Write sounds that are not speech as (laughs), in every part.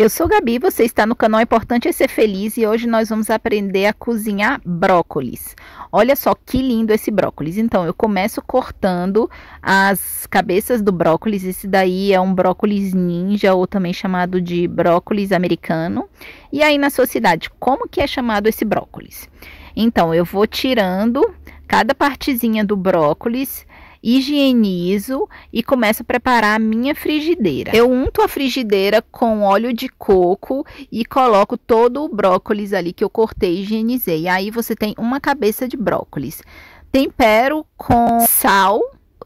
Eu sou Gabi, você está no canal Importante é Ser Feliz e hoje nós vamos aprender a cozinhar brócolis. Olha só que lindo esse brócolis. Então, eu começo cortando as cabeças do brócolis. Esse daí é um brócolis ninja ou também chamado de brócolis americano. E aí na sua cidade, como que é chamado esse brócolis? Então, eu vou tirando cada partezinha do brócolis higienizo e começo a preparar a minha frigideira. Eu unto a frigideira com óleo de coco e coloco todo o brócolis ali que eu cortei e higienizei. Aí você tem uma cabeça de brócolis. Tempero com sal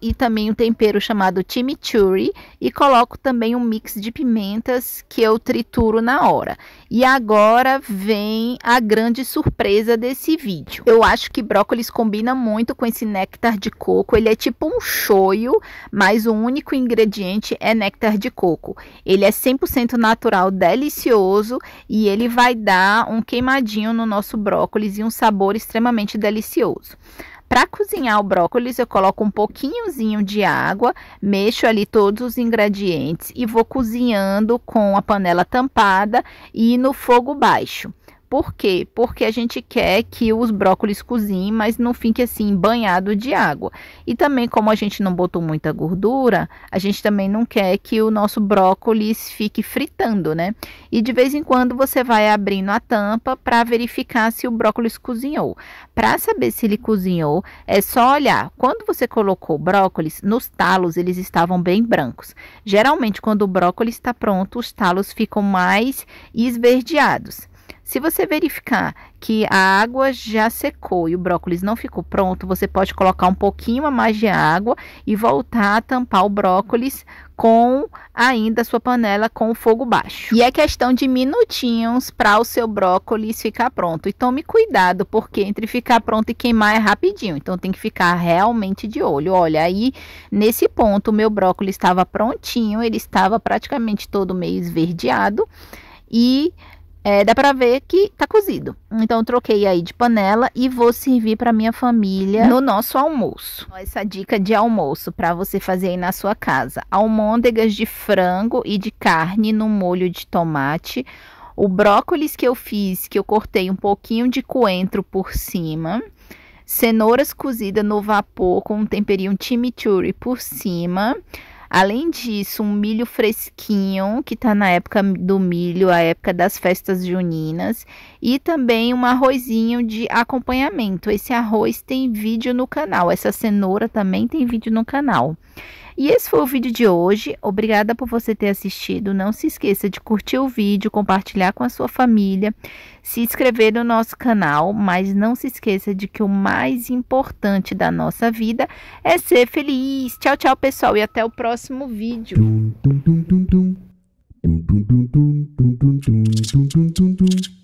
e também um tempero chamado chimichurri e coloco também um mix de pimentas que eu trituro na hora. E agora vem a grande surpresa desse vídeo. Eu acho que brócolis combina muito com esse néctar de coco, ele é tipo um shoyu, mas o único ingrediente é néctar de coco. Ele é 100% natural, delicioso e ele vai dar um queimadinho no nosso brócolis e um sabor extremamente delicioso. Para cozinhar o brócolis, eu coloco um pouquinhozinho de água, mexo ali todos os ingredientes e vou cozinhando com a panela tampada e no fogo baixo. Por quê? Porque a gente quer que os brócolis cozinhem, mas não fique assim banhado de água. E também, como a gente não botou muita gordura, a gente também não quer que o nosso brócolis fique fritando, né? E de vez em quando você vai abrindo a tampa para verificar se o brócolis cozinhou. Para saber se ele cozinhou, é só olhar. Quando você colocou o brócolis, nos talos eles estavam bem brancos. Geralmente, quando o brócolis está pronto, os talos ficam mais esverdeados. Se você verificar que a água já secou e o brócolis não ficou pronto, você pode colocar um pouquinho a mais de água e voltar a tampar o brócolis com ainda a sua panela com fogo baixo. E é questão de minutinhos para o seu brócolis ficar pronto. E tome cuidado, porque entre ficar pronto e queimar é rapidinho. Então tem que ficar realmente de olho. Olha, aí nesse ponto o meu brócolis estava prontinho, ele estava praticamente todo meio esverdeado e é, dá pra ver que tá cozido. Então eu troquei aí de panela e vou servir pra minha família no (laughs) nosso almoço. Então, essa dica de almoço para você fazer aí na sua casa: almôndegas de frango e de carne no molho de tomate. O brócolis que eu fiz, que eu cortei um pouquinho de coentro por cima cenouras cozidas no vapor com um temperinho chimichurri por cima, Além disso, um milho fresquinho, que está na época do milho, a época das festas juninas, e também um arrozinho de acompanhamento. Esse arroz tem vídeo no canal, essa cenoura também tem vídeo no canal. E esse foi o vídeo de hoje. Obrigada por você ter assistido. Não se esqueça de curtir o vídeo, compartilhar com a sua família, se inscrever no nosso canal, mas não se esqueça de que o mais importante da nossa vida é ser feliz. Tchau, tchau, pessoal, e até o próximo vídeo. Dum, dum, dum,